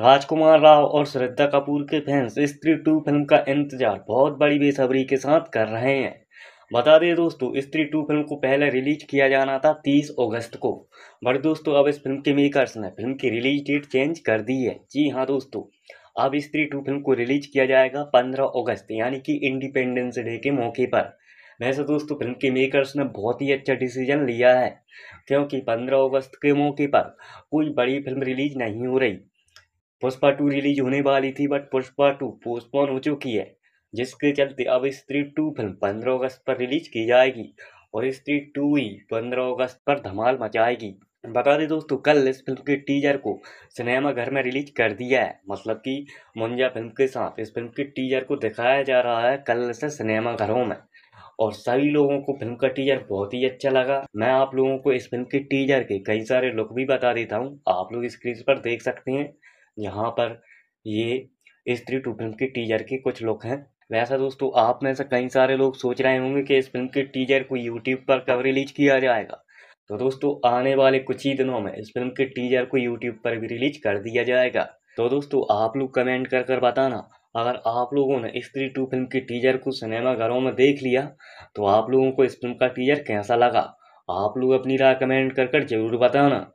राजकुमार राव और श्रद्धा कपूर के फैंस स्त्री टू फिल्म का इंतजार बहुत बड़ी बेसब्री के साथ कर रहे हैं बता दें दोस्तों स्त्री टू फिल्म को पहले रिलीज किया जाना था 30 अगस्त को बट दोस्तों अब इस फिल्म के मेकर्स ने फिल्म की रिलीज डेट चेंज कर दी है जी हाँ दोस्तों अब स्त्री टू फिल्म को रिलीज किया जाएगा पंद्रह अगस्त यानी कि इंडिपेंडेंस डे के मौके पर वैसे दोस्तों फिल्म के मेकर्स ने बहुत ही अच्छा डिसीजन लिया है क्योंकि 15 अगस्त के मौके पर कोई बड़ी फिल्म रिलीज नहीं हो रही पुष्पा टू रिलीज होने वाली थी बट पुष्पा टू पोस्टपोन हो चुकी है जिसके चलते अब स्त्री टू फिल्म पंद्रह अगस्त पर रिलीज की जाएगी और स्त्री टू ही पंद्रह अगस्त पर धमाल मचाएगी बता दें दोस्तों कल इस फिल्म के टीजर को सिनेमा घर में रिलीज कर दिया है मतलब कि मुंजा फिल्म के साथ इस फिल्म के टीजर को दिखाया जा रहा है कल से सिनेमा घरों में और सभी लोगों को फिल्म का टीजर बहुत ही अच्छा लगा मैं आप लोगों को इस फिल्म के टीजर के कई सारे लुक भी बता देता हूँ आप लोग स्क्रीन पर देख सकते हैं यहाँ पर ये स्त्री टू फिल्म की टीजर के कुछ लोग हैं वैसा दोस्तों आप में से कई सारे लोग सोच रहे होंगे कि इस फिल्म के टीजर को यूट्यूब पर कब रिलीज किया जाएगा तो दोस्तों आने वाले कुछ ही दिनों में इस फिल्म के टीजर को यूट्यूब पर भी रिलीज कर दिया जाएगा तो दोस्तों आप लोग कमेंट कर कर बताना अगर आप लोगों ने स्त्री टू फिल्म के टीजर को सिनेमा घरों में देख लिया तो आप लोगों को इस फिल्म का टीजर कैसा लगा आप लोग अपनी राय कमेंट कर कर जरूर बताना